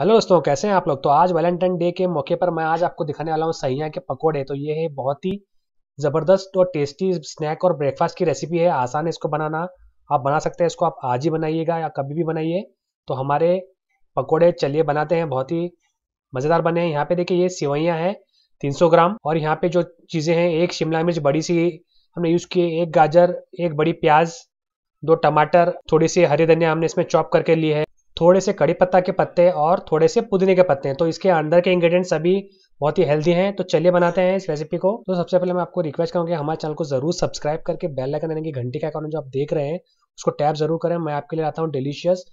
hello दोस्तों कैसे हैं आप लोग तो आज वैलेंटाइन डे के मौके पर मैं आज आपको दिखाने वाला हूँ सैया के पकोड़े तो ये है बहुत ही ज़बरदस्त और टेस्टी स्नैक और ब्रेकफास्ट की रेसिपी है आसान है इसको बनाना आप बना सकते हैं इसको आप आज ही बनाइएगा या कभी भी बनाइए तो हमारे पकौड़े चलिए बनाते हैं बहुत ही मज़ेदार बने हैं यहाँ पे देखिए ये सिवैयाँ हैं तीन ग्राम और यहाँ पे जो चीज़ें हैं एक शिमला मिर्च बड़ी सी हमने यूज़ किए एक गाजर एक बड़ी प्याज दो टमाटर थोड़ी सी हरी धनिया हमने इसमें चॉप करके ली है थोड़े से कड़ी पत्ता के पत्ते और थोड़े से पुदीने के पत्ते हैं तो इसके अंदर के इंग्रेडिएंट सभी बहुत ही हेल्दी हैं तो चलिए बनाते हैं इस रेसिपी को तो सबसे पहले मैं आपको रिक्वेस्ट करूँगी हमारे चैनल को जरूर सब्सक्राइब करके बेल आइकन देने की घंटी का अकाउंट जो आप देख रहे हैं उसको टैप जरूर करें मैं आपके लिए आता हूँ डिलीशियस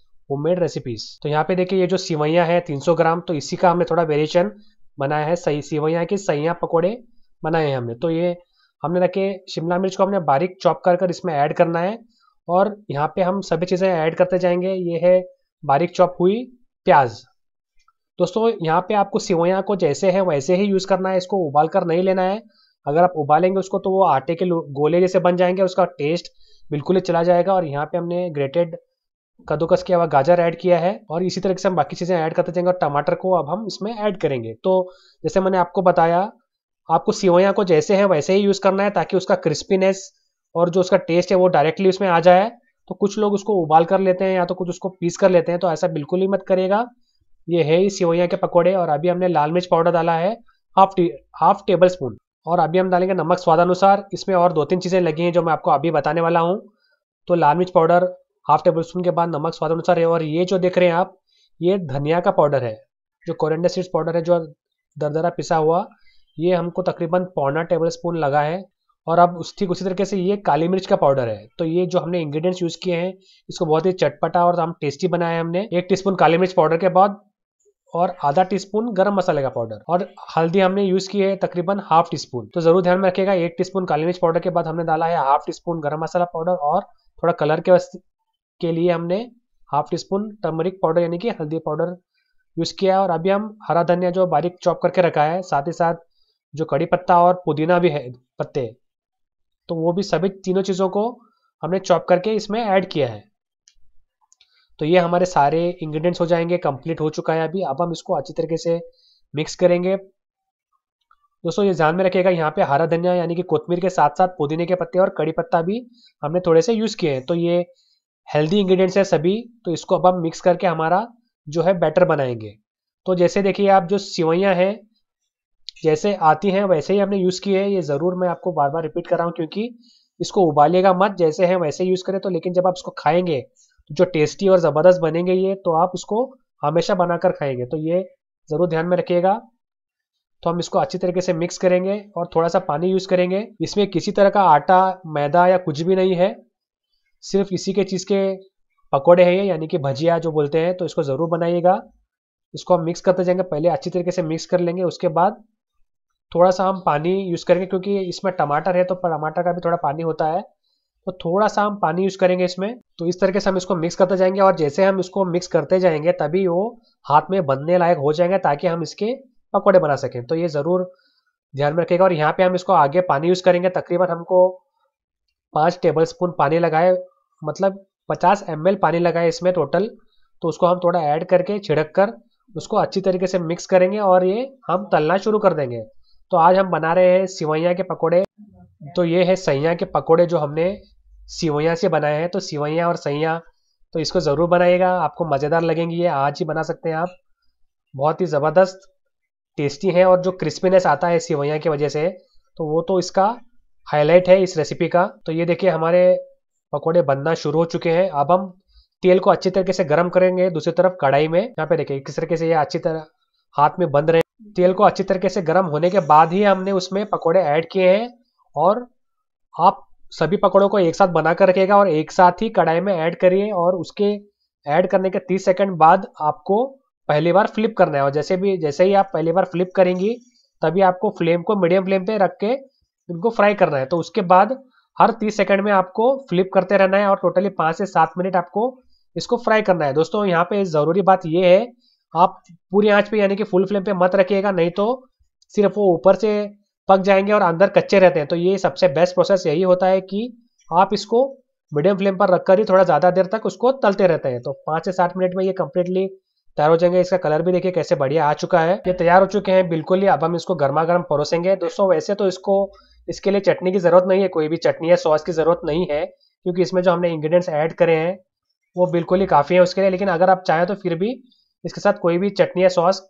मेड रेसिपीज तो यहाँ पे देखिए ये जो सिवैया है सौ ग्राम तो इसी का हमने थोड़ा वेरिएशन बनाया है सही सिवैया के सैया पकौड़े बनाए हैं हमने तो ये हमने रखे शिमला मिर्च को हमने बारीक चॉप कर कर इसमें ऐड करना है और यहाँ पे हम सभी चीज़ें ऐड करते जाएंगे ये है बारीक चॉप हुई प्याज दोस्तों यहाँ पे आपको सिवैया को जैसे है वैसे ही यूज़ करना है इसको उबाल कर नहीं लेना है अगर आप उबालेंगे उसको तो वो आटे के गोले जैसे बन जाएंगे उसका टेस्ट बिल्कुल ही चला जाएगा और यहाँ पे हमने ग्रेटेड कद्दूकस किया हुआ गाजर ऐड किया है और इसी तरह से हम बाकी चीज़ें ऐड करते जाएंगे और टमाटर को अब हम इसमें ऐड करेंगे तो जैसे मैंने आपको बताया आपको सिवैया को जैसे है वैसे ही यूज़ करना है ताकि उसका क्रिस्पीनेस और जो उसका टेस्ट है वो डायरेक्टली उसमें आ जाए तो कुछ लोग उसको उबाल कर लेते हैं या तो कुछ उसको पीस कर लेते हैं तो ऐसा बिल्कुल ही मत करेगा ये है ही सेवैया के पकौड़े और अभी हमने लाल मिर्च पाउडर डाला है half tea half tablespoon और अभी हम डालेंगे नमक स्वादानुसार इसमें और दो तीन चीज़ें लगी हैं जो मैं आपको अभी बताने वाला हूँ तो लाल मिर्च पाउडर हाफ टेबल स्पून के बाद नमक स्वादानुसार है और ये जो देख रहे हैं आप ये धनिया का पाउडर है जो कोरेंडर सीड्स पाउडर है जो दरदरा पिसा हुआ ये हमको तकरीबन पौना टेबल स्पून लगा है और अब उस ठीक उसी तरीके से ये काली मिर्च का पाउडर है तो ये जो हमने इंग्रेडिएंट्स यूज किए हैं इसको बहुत ही चटपटा और हम टेस्टी बनाया है हमने एक टीस्पून काली मिर्च पाउडर के बाद और आधा टीस्पून गरम मसाले का पाउडर और हल्दी हमने यूज की है तकरीबन हाफ टी स्पून तो जरूर ध्यान में रखेगा एक स्पून काली मिर्च पाउडर के बाद हमने डाला है हाफ टी स्पून गर्म मसाला पाउडर और थोड़ा कलर के के लिए हमने half teaspoon turmeric powder यानी कि हल्दी पाउडर यूज किया और अभी हम हरा धनिया जो बारीक चॉप करके रखा है साथ ही साथ जो कड़ी पत्ता और पुदीना भी है पत्ते तो वो भी सभी तीनों चीज़ों को हमने चॉप करके इसमें ऐड किया है तो ये हमारे सारे इंग्रेडिएंट्स हो जाएंगे कंप्लीट हो चुका है अभी अब हम इसको अच्छी तरीके से मिक्स करेंगे दोस्तों ये ध्यान में रखिएगा यहाँ पे हरा धनिया यानी कि कोथमीर के साथ साथ पुदीने के पत्ते और कड़ी पत्ता भी हमने थोड़े से यूज़ किए हैं तो ये हेल्दी इंग्रेडिएंट्स है सभी तो इसको अब हम मिक्स करके हमारा जो है बैटर बनाएंगे तो जैसे देखिए आप जो सिवैयाँ हैं जैसे आती है वैसे ही हमने यूज़ की है ये ज़रूर मैं आपको बार बार रिपीट कर रहा हूँ क्योंकि इसको उबालेगा मत जैसे है वैसे यूज़ करें तो लेकिन जब आप इसको खाएंगे जो टेस्टी और ज़बरदस्त बनेंगे ये तो आप उसको हमेशा बनाकर खाएंगे तो ये ज़रूर ध्यान में रखिएगा तो हम इसको अच्छी तरीके से मिक्स करेंगे और थोड़ा सा पानी यूज़ करेंगे इसमें किसी तरह का आटा मैदा या कुछ भी नहीं है सिर्फ इसी के चीज़ के पकौड़े हैं ये यानी कि भजिया जो बोलते हैं तो इसको ज़रूर बनाइएगा इसको हम मिक्स करते जाएंगे पहले अच्छी तरीके से मिक्स कर लेंगे उसके बाद थोड़ा सा हम पानी यूज़ करेंगे क्योंकि इसमें टमाटर है तो टमाटर का भी थोड़ा पानी होता है तो थोड़ा सा हम पानी यूज़ करेंगे इसमें तो इस तरीके से हम इसको मिक्स करते जाएंगे और जैसे हम इसको मिक्स करते जाएंगे तभी वो हाथ में बंधने लायक हो जाएंगे ताकि हम इसके पकौड़े बना सकें तो ये ज़रूर ध्यान में रखेगा और यहाँ पे हम इसको आगे पानी यूज़ करेंगे तकरीबन हमको पाँच टेबल स्पून पानी लगाए मतलब पचास एम पानी लगाए इसमें टोटल तो उसको हम थोड़ा ऐड करके छिड़क कर उसको अच्छी तरीके से मिक्स करेंगे और ये हम तलना शुरू कर देंगे तो आज हम बना रहे हैं सिवैया के पकोड़े तो ये है सैया के पकोड़े जो हमने सिवैया से बनाए हैं तो सिवैया और सैया तो इसको ज़रूर बनाइएगा आपको मज़ेदार लगेंगी ये आज ही बना सकते हैं आप बहुत ही ज़बरदस्त टेस्टी है और जो क्रिस्पीनेस आता है सिवैया की वजह से तो वो तो इसका हाईलाइट है इस रेसिपी का तो ये देखिए हमारे पकोड़े बनना शुरू हो चुके हैं अब हम तेल को अच्छी तरीके से गर्म करेंगे दूसरी तरफ कढ़ाई में यहाँ पे देखिए किस तरीके से ये अच्छी तरह हाथ में बंद रहे तेल को अच्छी तरीके से गर्म होने के बाद ही हमने उसमें पकोड़े ऐड किए हैं और आप सभी पकौड़ों को एक साथ बना कर रखेगा और एक साथ ही कढ़ाई में ऐड करिए और उसके ऐड करने के 30 सेकंड बाद आपको पहली बार फ्लिप करना है और जैसे भी जैसे ही आप पहली बार फ्लिप करेंगी तभी आपको फ्लेम को मीडियम फ्लेम पे रख के इनको फ्राई करना है तो उसके बाद हर 30 सेकंड में आपको फ्लिप करते रहना है और टोटली पाँच से सात मिनट आपको इसको फ्राई करना है दोस्तों यहाँ पे ज़रूरी बात यह है आप पूरी आंच पे यानी कि फुल फ्लेम पे मत रखिएगा नहीं तो सिर्फ वो ऊपर से पक जाएंगे और अंदर कच्चे रहते हैं तो ये सबसे बेस्ट प्रोसेस यही होता है कि आप इसको मीडियम फ्लेम पर रखकर ही थोड़ा ज़्यादा देर तक उसको तलते रहते हैं तो पाँच से सात मिनट में ये कम्प्लीटली तैयार हो जाएंगे इसका कलर भी देखिए कैसे बढ़िया आ चुका है ये तैयार हो चुके हैं बिल्कुल ही अब हम इसको गर्मा गर्म परोसेंगे दोस्तों वैसे तो इसको इसके लिए चटनी की ज़रूरत नहीं है कोई भी चटनी या सॉस की ज़रूरत नहीं है क्योंकि इसमें जो हमने इंग्रेडिएंट्स ऐड करे हैं वो बिल्कुल ही काफ़ी है उसके लिए लेकिन अगर आप चाहें तो फिर भी इसके साथ कोई भी चटनी या सॉस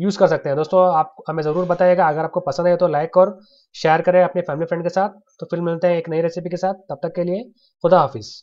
यूज़ कर सकते हैं दोस्तों आप हमें ज़रूर बताइएगा अगर आपको पसंद है तो लाइक और शेयर करें अपने फैमिली फ्रेंड के साथ तो फिर मिलते हैं एक नई रेसिपी के साथ तब तक के लिए खुदा हाफिज़